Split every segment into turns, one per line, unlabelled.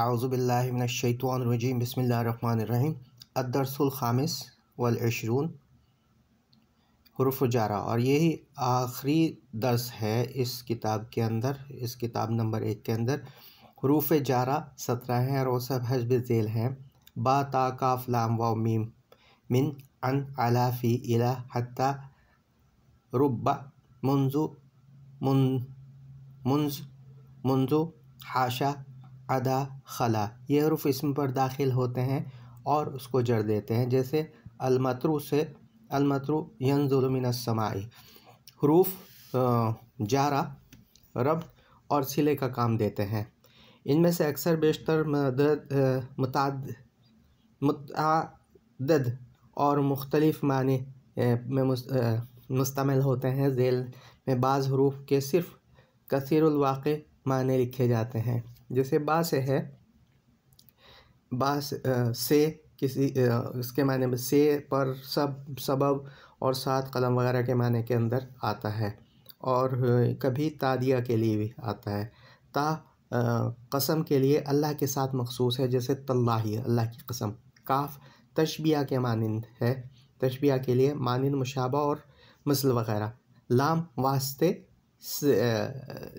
आउज़बिल्लिमिनशैतवानरजीम बसमीम अदरसुल ख़ामिस वलशरून हरूफ जारा और यही आखिरी दर्स है इस किताब के अंदर इस किताब नंबर एक के अंदर हरूफ जारा सत्रह हैं और वो सब हजब झेल हैं बा काफ लाम व मीम मिन अन अलाफ़ी इला हत्ता रुब्बा मुंजु मुन मुंज मुंजु हाशा अदा खला ये हरूफ इसम पर दाखिल होते हैं और उसको जड़ देते हैं जैसे अलमतरु से जुलमिन समाई हरूफ जारा रब और सिले का काम देते हैं इनमें से अक्सर बेशतर मुताद मुत और मुख्तलिफ मानी में मुस्तमल होते हैं जेल में बाज़ हरूफ के सिर्फ कसीरवाक़ माने लिखे जाते हैं जैसे बा से है बा से किसी इसके मायने में से पर सब सबब और सात कलम वगैरह के मायने के अंदर आता है और कभी तादिया के लिए भी आता है ता कसम के लिए अल्लाह के साथ मखसूस है जैसे तल्लाही अल्लाह की कसम काफ तशबिया के मानंद है तशबिया के लिए मानंद मुशाबा और मसल वगैरह लाम वास्ते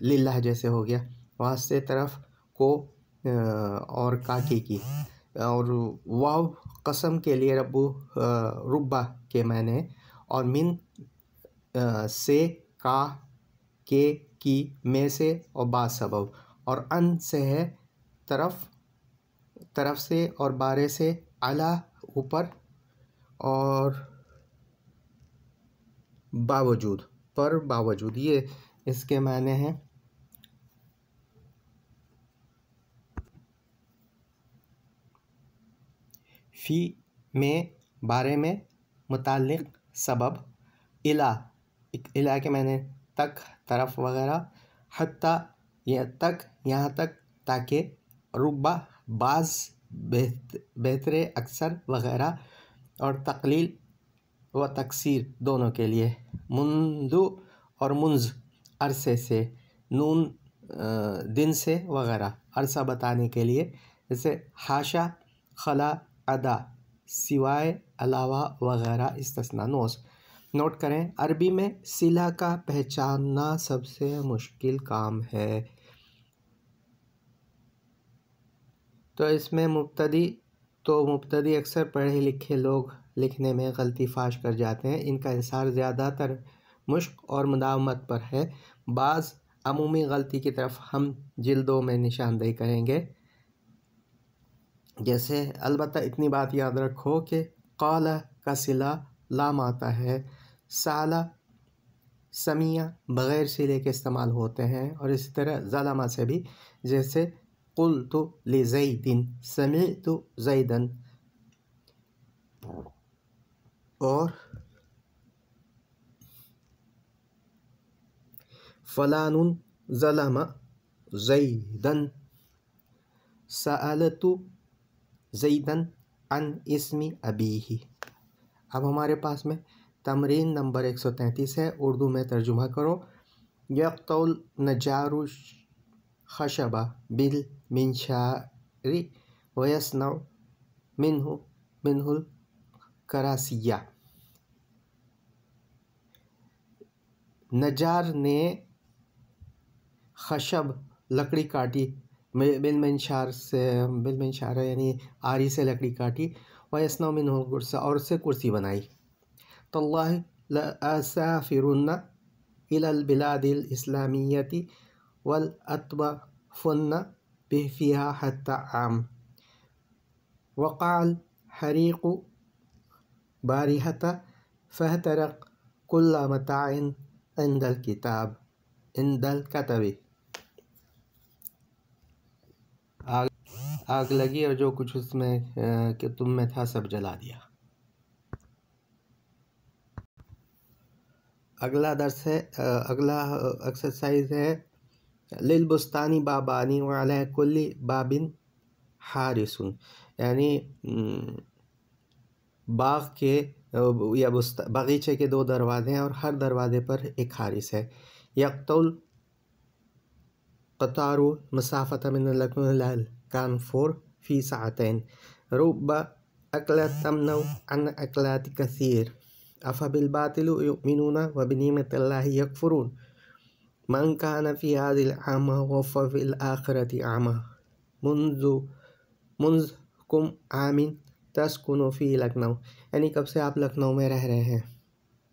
लिल्लाह जैसे हो गया वास्ते तरफ को और काके की और वाव कसम के लिए रब्बू रुब्बा के मैंने और मिन से का के की में से और बासबब और अन से है तरफ तरफ से और बारे से अला ऊपर और बावजूद पर बावजूद ये इसके मायने हैं फ़ी में बारे में मुतल सबब इला इला के मैंने तक तरफ वगैरह हती यह तक यहाँ तक ताकि रुबा बाज़ बेहत बेहतरे अक्सर वगैरह और तकलील व तकसीर दोनों के लिए मुंदु और मुंज अरसे से नून दिन से वगैरह अरसा बताने के लिए जैसे हाशा खला अदा सिवाय अलावा वगैरह इस्तना नोस नोट करें अरबी में सिला का पहचानना सबसे मुश्किल काम है तो इसमें मुबतदी तो मुबतदी अक्सर पढ़े लिखे लोग लिखने में गलती फाश कर जाते हैं इनका इसार ज़्यादातर मुश्क और मदामत पर है बाज़ अमूमी गलती की तरफ हम जिल्दों में निशानदेही करेंगे जैसे अलबत् इतनी बात याद रखो कि कौल का सिला लाम आता है साला समिया बग़ैर सिले के इस्तेमाल होते हैं और इसी तरह ज़लामा से भी जैसे कुल तो ले जईदिन समी तो जईदन और फ़लान ज़लम जईदन तो जईदन अन इसमी अबी ही अब हमारे पास में तमरीन नंबर एक सौ तैंतीस है उर्दू में तर्जुमा करो यकतौल नजारु खशबा बिल मिनशारी वयसनौ मिनहु मिनहुल करासिया नजार ने खशब लकड़ी काटी بالمنشار سے بالمنشار یعنی آری سے لکڑی کاٹی ویسنو منہو گرسا اور اسے کرسی بنائی تاللہ لأسافرن إلى البلاد الإسلامية فن به فيها حتى عام وقع الحريق بارهة فاهترق كل متاع عند الكتاب عند الكتب आग लगी और जो कुछ उसमें कि तुम में था सब जला दिया अगला दर्स है अगला एक्सरसाइज है लिलबुस्तानी बाबानी वाले कुल्ली बाबिन हारिसुन यानी बाग के या बगीचे के दो दरवाजे हैं और हर दरवाजे पर एक हारिस है यकतुल कतारू मसाफत मिन लकमल كانفور في ساعتين رب أكلة تمنع عن أكلات كثير أفبالباطل يؤمنون وبنعمة الله يكفرون من كان في هذه الأعمى وهو في الآخرة أعمى منذ منذ كم عام تسكن في لكنو يعني कब से आप लखनऊ में रह रहे हैं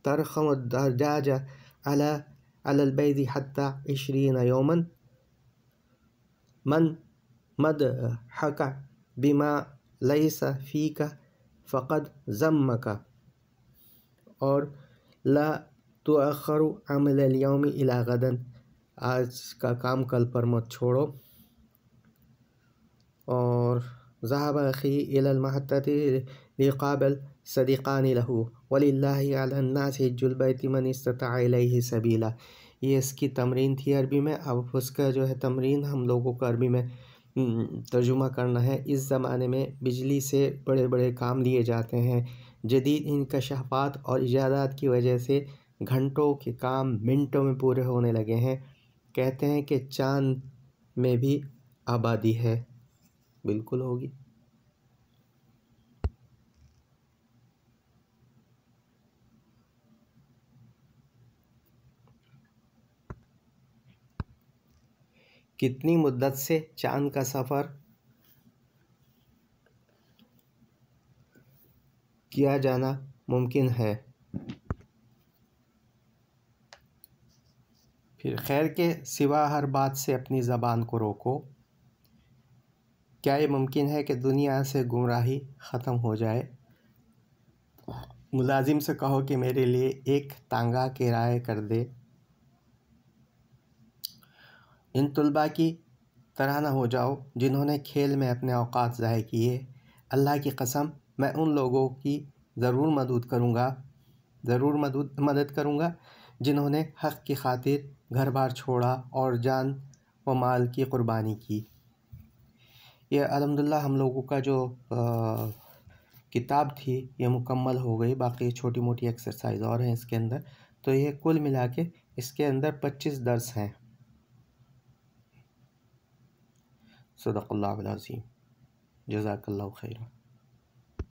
ترخم الدرجة على على البيض حتى عشرين يوما من मद हका बीमा लई सफ़ी का फ़कद ज़म का और ला तो अखर अमलयोम इलागदन आज का काम कल पर मत छोड़ो और जहाब अखी सदीक़ान लहू वल्लाजुलबैतमनस्तः सबीला ये इसकी तमरीन थी अरबी में अब उसका जो है तमरीन हम लोगों को अरबी में हम्म, तर्जुमा करना है इस ज़माने में बिजली से बड़े बड़े काम लिए जाते हैं जदीद इनकशाफात और इजादात की वजह से घंटों के काम मिनटों में पूरे होने लगे हैं कहते हैं कि चाँद में भी आबादी है बिल्कुल होगी कितनी मुद्दत से चांद का सफ़र किया जाना मुमकिन है फिर खैर के सिवा हर बात से अपनी ज़बान को रोको क्या ये मुमकिन है कि दुनिया से गुमराही ख़त्म हो जाए मुलाजिम से कहो कि मेरे लिए एक तांगा किराए कर दे इन तलबा की तरह ना हो जाओ जिन्होंने खेल में अपने अवकात ज़ाय किए अल्लाह की कसम मैं उन लोगों की ज़रूर मदद करूँगा ज़रूर मदद मदद करूँगा जिन्होंने हक़ की खातिर घर बार छोड़ा और जान व माल की क़ुरबानी की यह अलहमदिल्ला हम लोगों का जो आ, किताब थी ये मुकम्मल हो गई बाकी छोटी मोटी एक्सरसाइज और हैं इसके अंदर तो ये कुल मिला के इसके अंदर पच्चीस दर्स हैं صدق الله العظيم جزاك الله خيرا